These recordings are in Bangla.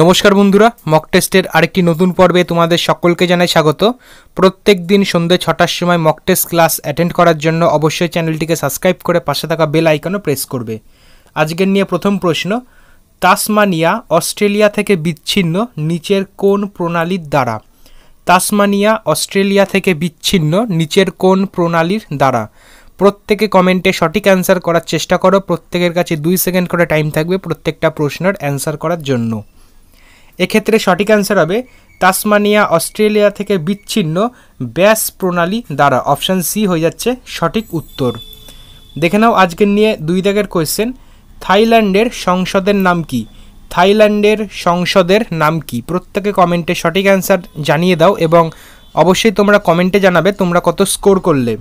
নমস্কার বন্ধুরা মক টেস্টের আরেকটি নতুন পর্বে তোমাদের সকলকে জানাই স্বাগত প্রত্যেক দিন সন্ধ্যে ছটার সময় মক টেস্ট ক্লাস অ্যাটেন্ড করার জন্য অবশ্যই চ্যানেলটিকে সাবস্ক্রাইব করে পাশে থাকা বেল আইকনও প্রেস করবে আজকের নিয়ে প্রথম প্রশ্ন তাসমানিয়া অস্ট্রেলিয়া থেকে বিচ্ছিন্ন নিচের কোন প্রণালীর দ্বারা তাসমানিয়া অস্ট্রেলিয়া থেকে বিচ্ছিন্ন নিচের কোন প্রণালীর দ্বারা প্রত্যেকে কমেন্টে সঠিক অ্যান্সার করার চেষ্টা করো প্রত্যেকের কাছে দুই সেকেন্ড করে টাইম থাকবে প্রত্যেকটা প্রশ্নের অ্যান্সার করার জন্য এক্ষেত্রে সঠিক অ্যান্সার হবে তাসমানিয়া অস্ট্রেলিয়া থেকে বিচ্ছিন্ন ব্যাস প্রণালী দ্বারা অপশান সি হয়ে যাচ্ছে সঠিক উত্তর দেখে নাও আজকের নিয়ে দুই দাগের কোয়েশ্চেন থাইল্যান্ডের সংসদের নাম কি থাইল্যান্ডের সংসদের নাম কি প্রত্যেকে কমেন্টে সঠিক অ্যান্সার জানিয়ে দাও এবং অবশ্যই তোমরা কমেন্টে জানাবে তোমরা কত স্কোর করলে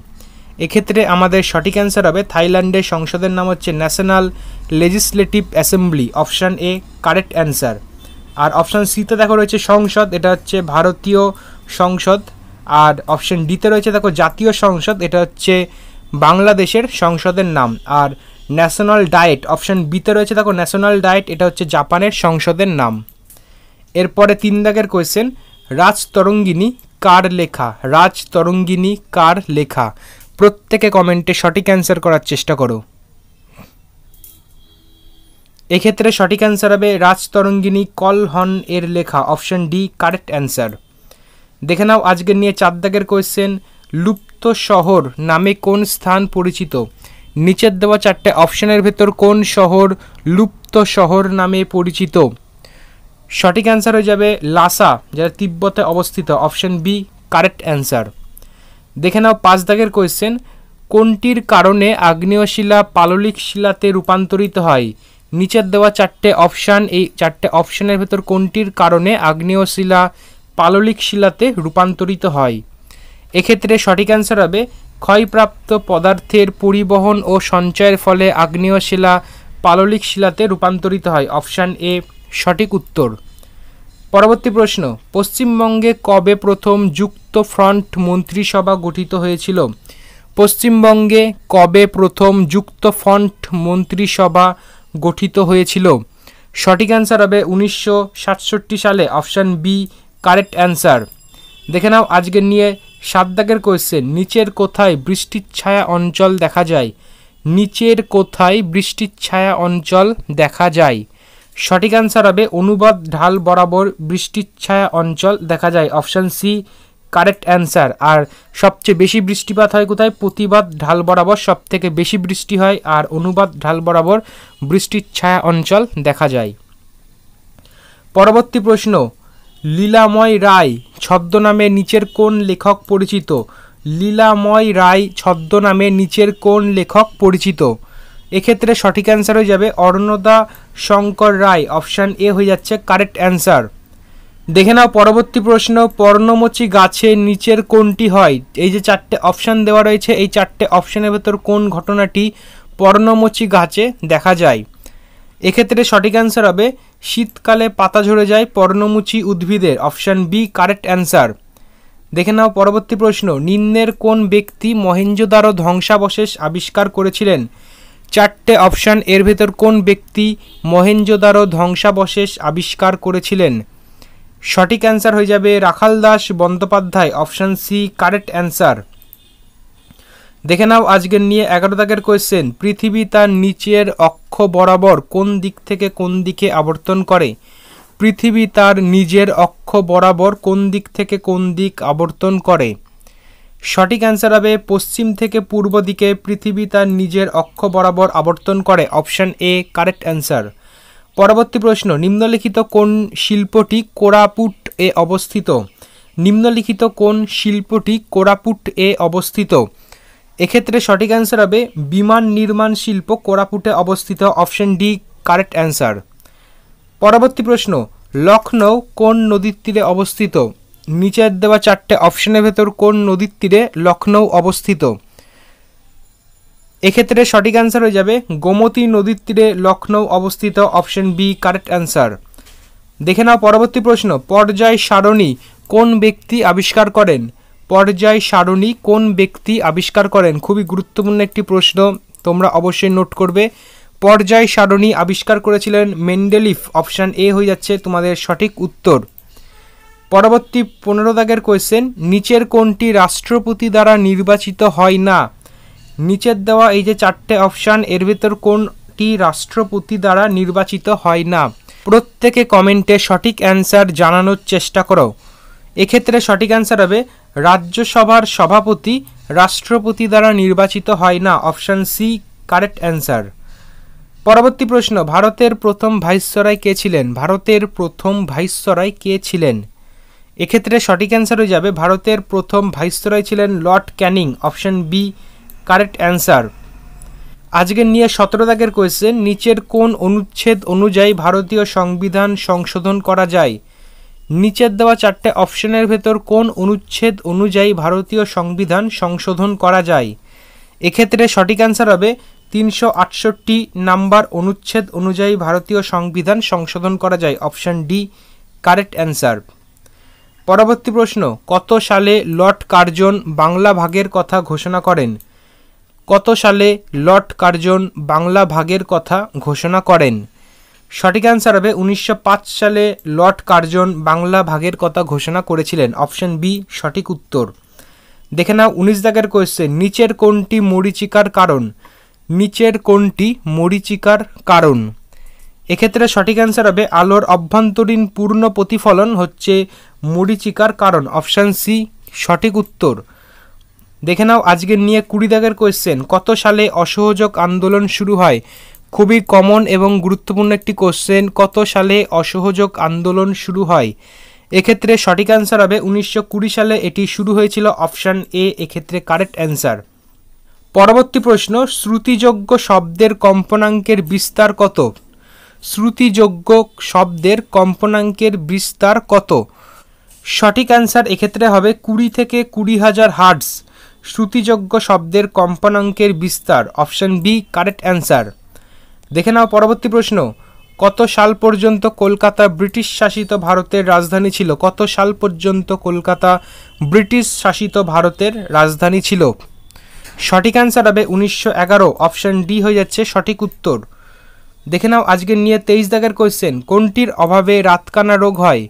এক্ষেত্রে আমাদের সঠিক অ্যান্সার হবে থাইল্যান্ডের সংসদের নাম হচ্ছে national legislative assembly option A correct answer আর অপশান সিতে দেখো রয়েছে সংসদ এটা হচ্ছে ভারতীয় সংসদ আর অপশান ডিতে রয়েছে দেখো জাতীয় সংসদ এটা হচ্ছে বাংলাদেশের সংসদের নাম আর ন্যাশনাল ডায়েট অপশান বিতে রয়েছে দেখো ন্যাশনাল ডায়েট এটা হচ্ছে জাপানের সংসদের নাম এরপরে তিন দাগের কোয়েশ্চেন রাজতরঙ্গিনী কার লেখা রাজতরঙ্গিনী কার লেখা প্রত্যেকে কমেন্টে সঠিক অ্যান্সার করার চেষ্টা করো এক্ষেত্রে সঠিক অ্যান্সার হবে রাজতরঙ্গিনী হন এর লেখা অপশন ডি কারেক্ট অ্যান্সার দেখে নাও আজকে নিয়ে চার দাগের কোয়েশ্চেন লুপ্ত শহর নামে কোন স্থান পরিচিত নিচের দেওয়া চারটে অপশনের ভেতর কোন শহর লুপ্ত শহর নামে পরিচিত সঠিক অ্যান্সার হয়ে যাবে লাসা যারা তিব্বতে অবস্থিত অপশন বি কারেক্ট অ্যান্সার দেখে নাও পাঁচ দাগের কোয়েশ্চেন কোনটির কারণে আগ্নেয় শিলা পাললিক শিলাতে রূপান্তরিত হয় নিচের দেওয়া চারটে অপশান এই চারটে অপশানের ভেতর কোনটির কারণে আগ্নেয় শিলা পাললিক শিলাতে রূপান্তরিত হয় এক্ষেত্রে সঠিক অ্যান্সার হবে ক্ষয়প্রাপ্ত পদার্থের পরিবহন ও সঞ্চয়ের ফলে আগ্নেয় শিলা পাললিক শিলাতে রূপান্তরিত হয় অপশান এ সঠিক উত্তর পরবর্তী প্রশ্ন পশ্চিমবঙ্গে কবে প্রথম যুক্ত ফ্রন্ট মন্ত্রিসভা গঠিত হয়েছিল পশ্চিমবঙ্গে কবে প্রথম যুক্ত ফ্রন্ট মন্ত্রিসভা গঠিত হয়েছিল সঠিক অ্যান্সার হবে উনিশশো সালে অপশান বি কারেক্ট অ্যান্সার দেখে নাও আজকের নিয়ে সাত কোয়েশ্চেন নিচের কোথায় বৃষ্টির ছায়া অঞ্চল দেখা যায় নিচের কোথায় বৃষ্টির ছায়া অঞ্চল দেখা যায় সঠিক অ্যান্সার হবে অনুবাদ ঢাল বরাবর বৃষ্টির ছায়া অঞ্চল দেখা যায় অপশান সি কারেক্ট অ্যান্সার আর সবচেয়ে বেশি বৃষ্টিপাত হয় কোথায় প্রতিবাদ ঢাল বরাবর সব থেকে বেশি বৃষ্টি হয় আর অনুবাদ ঢাল বরাবর বৃষ্টির ছায়া অঞ্চল দেখা যায় পরবর্তী প্রশ্ন লীলাময় রায় ছদ্মনামে নিচের কোন লেখক পরিচিত লীলাময় রায় ছদ্মনামে নিচের কোন লেখক পরিচিত এক্ষেত্রে সঠিক অ্যান্সার হয়ে যাবে অরণ্যদা শঙ্কর রায় অপশান এ হয়ে যাচ্ছে কারেক্ট অ্যান্সার দেখে নাও পরবর্তী প্রশ্ন পর্ণমোচী গাছের নিচের কোনটি হয় এই যে চারটে অপশান দেওয়া রয়েছে এই চারটে অপশানের ভেতর কোন ঘটনাটি পর্ণমোচী গাছে দেখা যায় এক্ষেত্রে সঠিক অ্যান্সার হবে শীতকালে পাতা ঝরে যায় পর্ণমুচী উদ্ভিদের অপশান বি কারেক্ট অ্যান্সার দেখে নাও পরবর্তী প্রশ্ন নিম্নের কোন ব্যক্তি মহেঞ্জোদারো ধ্বংসাবশেষ আবিষ্কার করেছিলেন চারটে অপশান এর ভেতর কোন ব্যক্তি মহেঞ্জোদারো ধ্বংসাবশেষ আবিষ্কার করেছিলেন সঠিক অ্যান্সার হয়ে যাবে Rakhal Das Bandyopadhyay option C correct answer দেখে নাও আজকের নিয়ে এগারো দাগের কোয়েশ্চেন পৃথিবী তার নিচের অক্ষ বরাবর কোন দিক থেকে কোন দিকে আবর্তন করে পৃথিবী তার নিজের অক্ষ বরাবর কোন দিক থেকে কোন দিক আবর্তন করে সঠিক অ্যান্সার হবে পশ্চিম থেকে পূর্ব দিকে পৃথিবী তার নিজের অক্ষ বরাবর আবর্তন করে অপশান এ কারেক্ট অ্যান্সার পরবর্তী প্রশ্ন নিম্নলিখিত কোন শিল্পটি কোরাপুট এ অবস্থিত নিম্নলিখিত কোন শিল্পটি কোরাপুট এ অবস্থিত এক্ষেত্রে সঠিক অ্যান্সার হবে বিমান নির্মাণ শিল্প কোরাপুটে অবস্থিত অপশন ডি কারেক্ট অ্যান্সার পরবর্তী প্রশ্ন লখনৌ কোন নদীর তীরে অবস্থিত নিচের দেওয়া চারটে অপশনের ভেতর কোন নদীর তীরে লখনৌ অবস্থিত এক্ষেত্রে সঠিক অ্যান্সার হয়ে যাবে গোমতী নদীর তীরে লখনৌ অবস্থিত অপশন বি কারেক্ট অ্যান্সার দেখে নাও পরবর্তী প্রশ্ন পর্যায় সারণী কোন ব্যক্তি আবিষ্কার করেন পর্যায় সারণী কোন ব্যক্তি আবিষ্কার করেন খুবই গুরুত্বপূর্ণ একটি প্রশ্ন তোমরা অবশ্যই নোট করবে পর্যায় সারণী আবিষ্কার করেছিলেন মেন্ডেলিফ অপশান এ হয়ে যাচ্ছে তোমাদের সঠিক উত্তর পরবর্তী পনেরো দাগের কোয়েশ্চেন নিচের কোনটি রাষ্ট্রপতি দ্বারা নির্বাচিত হয় না নিচের দেওয়া এই যে চারটে অপশান এর ভেতর কোনটি রাষ্ট্রপতি দ্বারা নির্বাচিত হয় না প্রত্যেকে কমেন্টে সঠিক অ্যান্সার জানানোর চেষ্টা করো এক্ষেত্রে সঠিক অ্যান্সার হবে রাজ্যসভার সভাপতি রাষ্ট্রপতি দ্বারা নির্বাচিত হয় না অপশান সি কারেক্ট অ্যান্সার পরবর্তী প্রশ্ন ভারতের প্রথম ভাইসরয় কে ছিলেন ভারতের প্রথম ভাইসরয় কে ছিলেন এক্ষেত্রে সঠিক অ্যান্সার হয়ে যাবে ভারতের প্রথম ভাইসরয় ছিলেন Lord Canning option B correct answer আজকের নিয়ে সতেরো দাগের কোয়েশ্চেন নিচের কোন অনুচ্ছেদ অনুযায়ী ভারতীয় সংবিধান সংশোধন করা যায় নিচের দেওয়া চারটে অপশনের ভেতর কোন অনুচ্ছেদ অনুযায়ী ভারতীয় সংবিধান সংশোধন করা যায় এক্ষেত্রে সঠিক অ্যান্সার হবে তিনশো আটষট্টি নাম্বার অনুচ্ছেদ অনুযায়ী ভারতীয় সংবিধান সংশোধন করা যায় অপশান ডি কারেক্ট অ্যান্সার পরবর্তী প্রশ্ন কত সালে লর্ড কার্জন বাংলা ভাগের কথা ঘোষণা করেন কত সালে লর্ড কার্জন বাংলা ভাগের কথা ঘোষণা করেন সঠিক অ্যান্সার হবে উনিশশো সালে লর্ড কার্জন বাংলা ভাগের কথা ঘোষণা করেছিলেন অপশন বি সঠিক উত্তর দেখে নাও উনিশ দাগের কোয়েশ্চেন নিচের কোনটি মরিচিকার কারণ নিচের কোনটি মরিচিকার কারণ এক্ষেত্রে সঠিক অ্যান্সার হবে আলোর অভ্যন্তরীণ পূর্ণ প্রতিফলন হচ্ছে মরিচিকার কারণ অপশান সি সঠিক উত্তর দেখে নাও আজকের নিয়ে কুড়ি দাগের কোয়েশ্চেন কত সালে অসহযোগ আন্দোলন শুরু হয় খুবই কমন এবং গুরুত্বপূর্ণ একটি কোশ্চেন কত সালে অসহযোগ আন্দোলন শুরু হয় এক্ষেত্রে সঠিক অ্যান্সার হবে উনিশশো সালে এটি শুরু হয়েছিল অপশান এ এক্ষেত্রে কারেক্ট অ্যান্সার পরবর্তী প্রশ্ন শ্রুতিযোগ্য শব্দের কম্পনাঙ্কের বিস্তার কত শ্রুতিযোগ্য শব্দের কম্পনাঙ্কের বিস্তার কত সঠিক অ্যান্সার এক্ষেত্রে হবে কুড়ি থেকে কুড়ি হাজার হার্টস শ্রুতিযোগ্য শব্দের কম্পনাঙ্কের বিস্তার অপশন বি কারেক্ট অ্যান্সার দেখে নাও পরবর্তী প্রশ্ন কত সাল পর্যন্ত কলকাতা ব্রিটিশ শাসিত ভারতের রাজধানী ছিল কত সাল পর্যন্ত কলকাতা ব্রিটিশ শাসিত ভারতের রাজধানী ছিল সঠিক অ্যান্সার হবে উনিশশো এগারো অপশান ডি হয়ে যাচ্ছে সঠিক উত্তর দেখে নাও আজকের নিয়ে তেইশ দাগের কোয়েশ্চেন কোনটির অভাবে রাতকানা রোগ হয়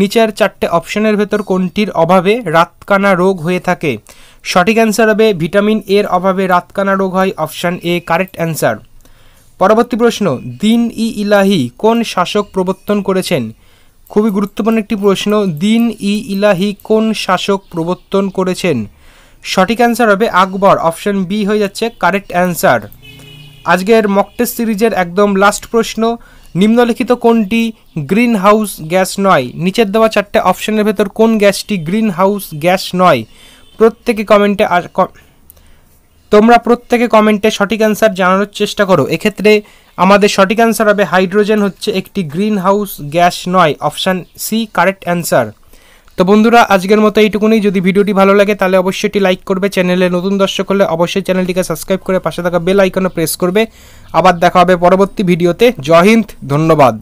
নিচের চারটে অপশনের ভেতর কোনটির অভাবে রাতকানা রোগ হয়ে থাকে সঠিক অ্যান্সার হবে ভিটামিন এর অভাবে রাতকানা রোগ হয় অপশান এ কারেক্ট অ্যান্সার পরবর্তী প্রশ্ন দিন ই ইলাহি কোন শাসক প্রবর্তন করেছেন খুবই গুরুত্বপূর্ণ একটি প্রশ্ন দিন ই ইলাহি কোন শাসক প্রবর্তন করেছেন সঠিক অ্যান্সার হবে আকবর অপশান বি হয়ে যাচ্ছে কারেক্ট অ্যান্সার আজকের মকটেস্ট সিরিজের একদম লাস্ট প্রশ্ন নিম্নলিখিত কোনটি গ্রিন হাউস গ্যাস নয় নিচের দেওয়া চারটে অপশানের ভেতর কোন গ্যাসটি গ্রিন হাউস গ্যাস নয় প্রত্যেকে কমেন্টে তোমরা প্রত্যেকে কমেন্টে সঠিক অ্যান্সার জানানোর চেষ্টা করো এক্ষেত্রে আমাদের সঠিক অ্যান্সার হবে হাইড্রোজেন হচ্ছে একটি গ্রিন হাউস গ্যাস নয় অপশান সি কারেক্ট অ্যান্সার তো বন্ধুরা আজকের মতো এইটুকুনি যদি ভিডিওটি ভালো লাগে তাহলে অবশ্যই এটি লাইক করবে চ্যানেলে নতুন দর্শক হলে অবশ্যই চ্যানেলটিকে সাবস্ক্রাইব করে পাশে থাকা বেল আইকনে প্রেস করবে আবার দেখা হবে পরবর্তী ভিডিওতে জয় হিন্দ ধন্যবাদ